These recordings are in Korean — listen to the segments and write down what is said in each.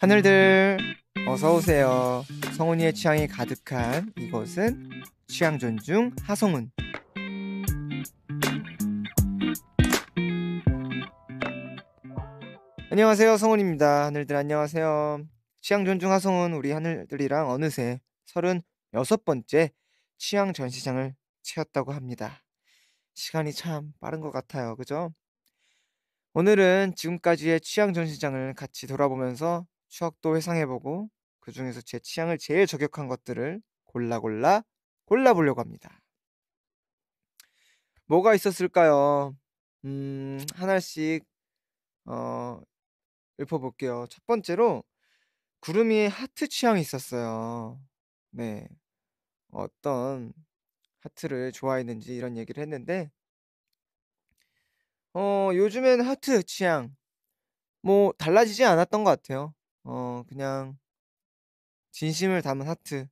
하늘들 어서 오세요. 성훈이의 취향이 가득한 이곳은 취향 존중 하성훈. 안녕하세요. 성훈입니다. 하늘들 안녕하세요. 취향 존중 하성훈 우리 하늘들이랑 어느새 36번째 취향 전시장을 채웠다고 합니다. 시간이 참 빠른 것 같아요. 그죠? 오늘은 지금까지의 취향 전시장을 같이 돌아보면서 추억도 회상해보고 그 중에서 제 취향을 제일 저격한 것들을 골라 골라 골라보려고 합니다. 뭐가 있었을까요? 음, 하나씩 어, 읊어볼게요. 첫 번째로 구름이 하트 취향이 있었어요. 네. 어떤 하트를 좋아했는지 이런 얘기를 했는데 어, 요즘엔 하트 취향 뭐 달라지지 않았던 것 같아요. 어, 그냥 진심을 담은 하트.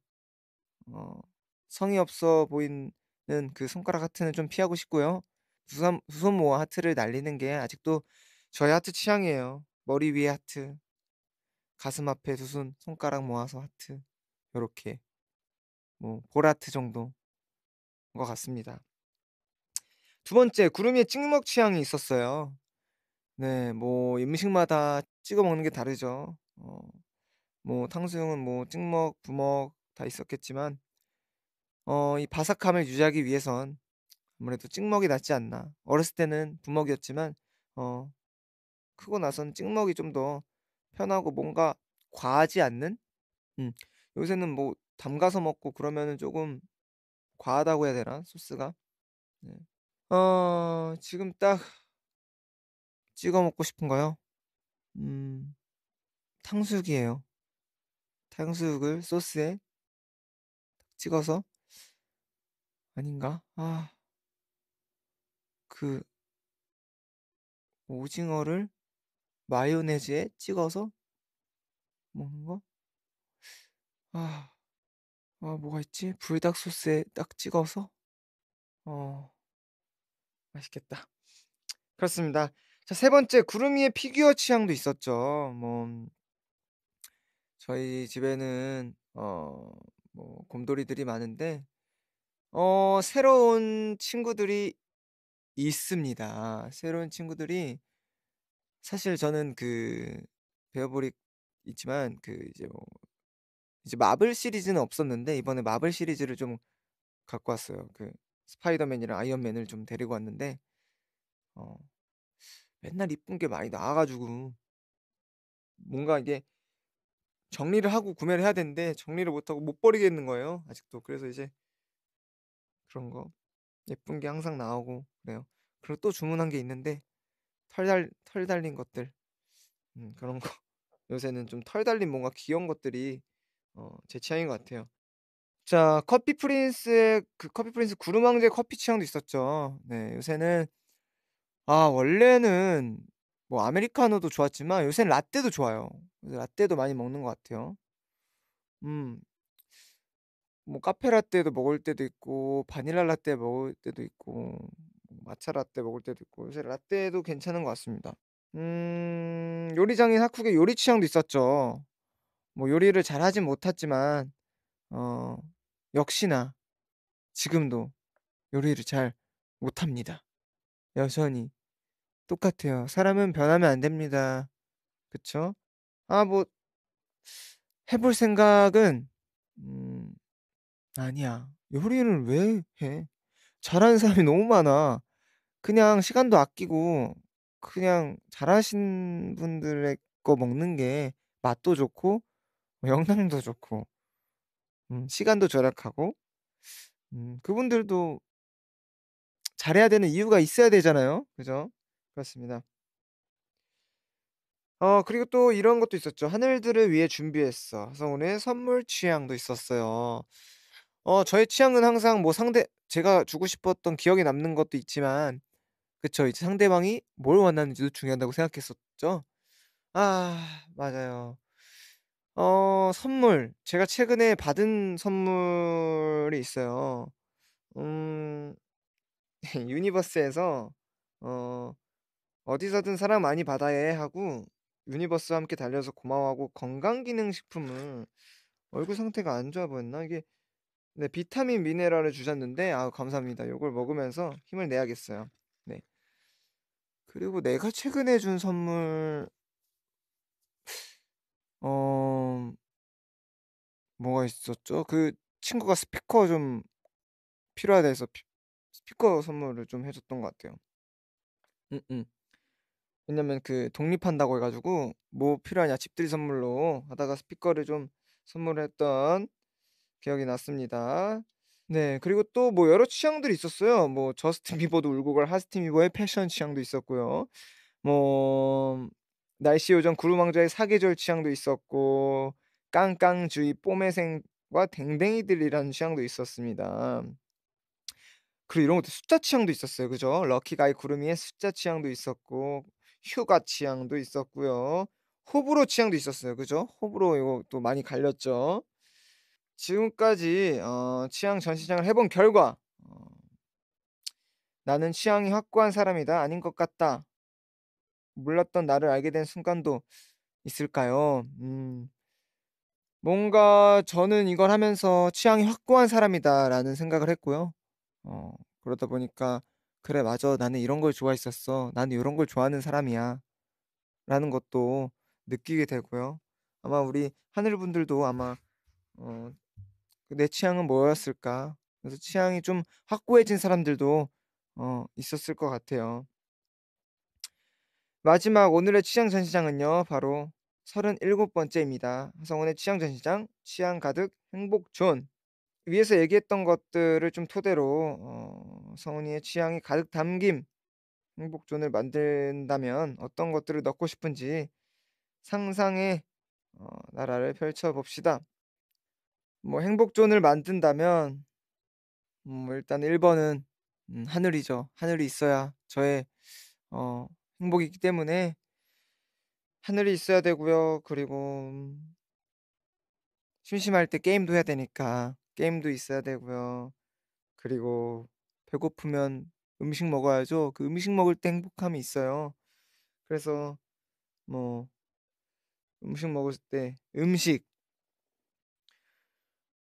어, 성의 없어 보이는 그 손가락 하트는 좀 피하고 싶고요. 두손 두손 모아 하트를 날리는 게 아직도 저의 하트 취향이에요. 머리 위에 하트, 가슴 앞에 두 손 손가락 모아서 하트. 요렇게 뭐 보라트 정도인 것 같습니다. 두 번째 구름이의 찍먹 취향이 있었어요. 네, 뭐 음식마다 찍어 먹는 게 다르죠. 어, 뭐 탕수육은 뭐 찍먹, 부먹 다 있었겠지만 어, 이 바삭함을 유지하기 위해선 아무래도 찍먹이 낫지 않나. 어렸을 때는 부먹이었지만 어, 크고 나선 찍먹이 좀 더 편하고 뭔가 과하지 않는. 음, 요새는 뭐 담가서 먹고 그러면은 조금 과하다고 해야 되나 소스가 네. 어 지금 딱 찍어 먹고 싶은 거요 음 탕수육이에요 탕수육을 소스에 찍어서 아닌가 아그 오징어를 마요네즈에 찍어서 먹는 거? 아, 아, 뭐가 있지? 불닭 소스에 딱 찍어서? 어, 맛있겠다. 그렇습니다. 자, 세 번째, 구름 이의 피규어 취향도 있었죠. 뭐, 음, 저희 집에는, 어, 뭐, 곰돌이들이 많은데, 어, 새로운 친구들이 있습니다. 새로운 친구들이, 사실 저는 그, 베어보이 있지만, 그, 이제 뭐, 이제 마블 시리즈는 없었는데 이번에 마블 시리즈를 좀 갖고 왔어요. 그 스파이더맨이랑 아이언맨을 좀 데리고 왔는데 어 맨날 이쁜 게 많이 나와가지고 뭔가 이게 정리를 하고 구매를 해야 되는데 정리를 못하고 못 버리겠는 거예요 아직도 그래서 이제 그런 거 예쁜 게 항상 나오고 그래요 그리고 또 주문한 게 있는데 털달 털 달린 것들 음, 그런 거 요새는 좀 털 달린 뭔가 귀여운 것들이 어, 제 취향인 것 같아요. 자, 커피 프린스의 그 커피 프린스 구름 왕제 커피 취향도 있었죠. 네, 요새는 아, 원래는 뭐 아메리카노도 좋았지만 요새는 라떼도 좋아요. 라떼도 많이 먹는 것 같아요. 음. 뭐 카페 라떼도 먹을 때도 있고 바닐라 라떼 먹을 때도 있고 마차 라떼 먹을 때도 있고 요새 라떼도 괜찮은 것 같습니다. 음, 요리장인 학국의 요리 취향도 있었죠. 뭐 요리를 잘하진 못했지만 어 역시나 지금도 요리를 잘 못합니다. 여전히 똑같아요. 사람은 변하면 안 됩니다. 그쵸? 아, 뭐, 해볼 생각은, 음, 아니야. 요리를 왜 해? 잘하는 사람이 너무 많아. 그냥 시간도 아끼고, 그냥 잘하신 분들의 거 먹는 게 맛도 좋고, 뭐 영상도 좋고 음, 시간도 절약하고 음, 그분들도 잘해야 되는 이유가 있어야 되잖아요. 그죠? 그렇습니다. 어 그리고 또 이런 것도 있었죠. 하늘들을 위해 준비했어. 하성훈의 선물 취향도 있었어요. 어 저의 취향은 항상 뭐 상대 제가 주고 싶었던 기억에 남는 것도 있지만 그쵸 이제 상대방이 뭘 원하는지도 중요하다고 생각했었죠. 아 맞아요. 어 선물. 제가 최근에 받은 선물이 있어요. 음. 유니버스에서 어 "어디서든 사랑 많이 받아야 해." 하고 "유니버스와 함께 달려서 고마워."하고 건강기능식품을 얼굴 상태가 안 좋아 보였나? 이게 네 비타민 미네랄을 주셨는데 아우 감사합니다. 요걸 먹으면서 힘을 내야겠어요. 네. 그리고 내가 최근에 준 선물 뭐가 있었죠? 그 친구가 스피커 좀 필요하다 해서 스피커 선물을 좀 해줬던 것 같아요. 음, 음. 왜냐면 그 독립한다고 해가지고 뭐 필요하냐 집들이 선물로 하다가 스피커를 좀 선물했던 기억이 났습니다. 네 그리고 또 뭐 여러 취향들이 있었어요. 뭐 저스틴 비버도 울고 갈 하스틴 비버의 패션 취향도 있었고요. 뭐 날씨 요정 구루망자의 사계절 취향도 있었고 깡깡주의 뽀매생과 댕댕이들이라는 취향도 있었습니다. 그리고 이런 것도 숫자 취향도 있었어요. 그죠? 럭키가이 구름이의 숫자 취향도 있었고 휴가 취향도 있었고요. 호불호 취향도 있었어요. 그죠? 호불호 이거 또 많이 갈렸죠. 지금까지 어, 취향 전시장을 해본 결과 어, 나는 취향이 확고한 사람이다 아닌 것 같다 몰랐던 나를 알게 된 순간도 있을까요? 음, 뭔가 저는 이걸 하면서 취향이 확고한 사람이다라는 생각을 했고요. 어, 그러다 보니까 그래 맞아 나는 이런 걸 좋아했었어 나는 이런 걸 좋아하는 사람이야 라는 것도 느끼게 되고요. 아마 우리 하늘 분들도 아마 어, 내 취향은 뭐였을까 그래서 취향이 좀 확고해진 사람들도 어, 있었을 것 같아요. 마지막 오늘의 취향 전시장은요 바로 37번째입니다. 하성훈의 취향전시장, 취향 가득 행복존. 위에서 얘기했던 것들을 좀 토대로 어, 성훈이의 취향이 가득 담긴 행복존을 만든다면 어떤 것들을 넣고 싶은지 상상의 어, 나라를 펼쳐봅시다. 뭐 행복존을 만든다면 음, 일단 1번은 음, 하늘이죠. 하늘이 있어야 저의 어, 행복이기 때문에 하늘이 있어야 되고요. 그리고 심심할 때 게임도 해야 되니까 게임도 있어야 되고요. 그리고 배고프면 음식 먹어야죠. 그 음식 먹을 때 행복함이 있어요. 그래서 뭐 음식 먹을 때 음식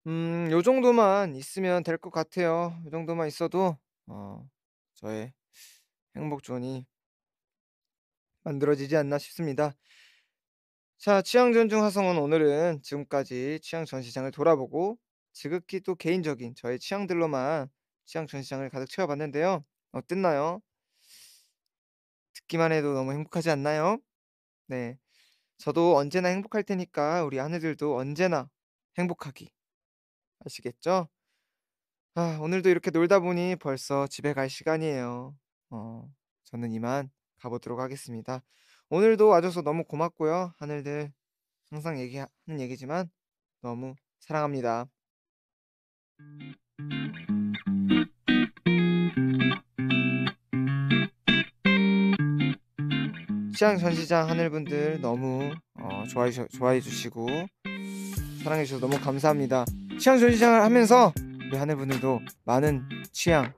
음, 요 정도만 있으면 될 것 같아요. 요 정도만 있어도 어, 저의 행복존이 만들어지지 않나 싶습니다. 자, 취향 존중 화성은 오늘은 지금까지 취향 전시장을 돌아보고 지극히 또 개인적인 저의 취향들로만 취향 전시장을 가득 채워봤는데요. 어땠나요? 듣기만 해도 너무 행복하지 않나요? 네. 저도 언제나 행복할 테니까 우리 아내들도 언제나 행복하기. 아시겠죠? 아, 오늘도 이렇게 놀다 보니 벌써 집에 갈 시간이에요. 어, 저는 이만 가보도록 하겠습니다. 오늘도 와줘서 너무 고맙고요. 하늘들 항상 얘기하는 얘기지만 너무 사랑합니다. 시장 전시장 하늘분들 너무 어, 좋아해, 좋아해 주시고 사랑해 주셔서 너무 감사합니다. 취향 전시장을 하면서 우리 하늘분들도 많은 취향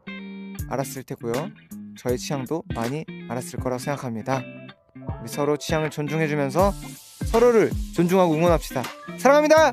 알았을 테고요. 저의 취향도 많이 알았을 거라고 생각합니다. 우리 서로 취향을 존중해주면서 서로를 존중하고 응원합시다. 사랑합니다!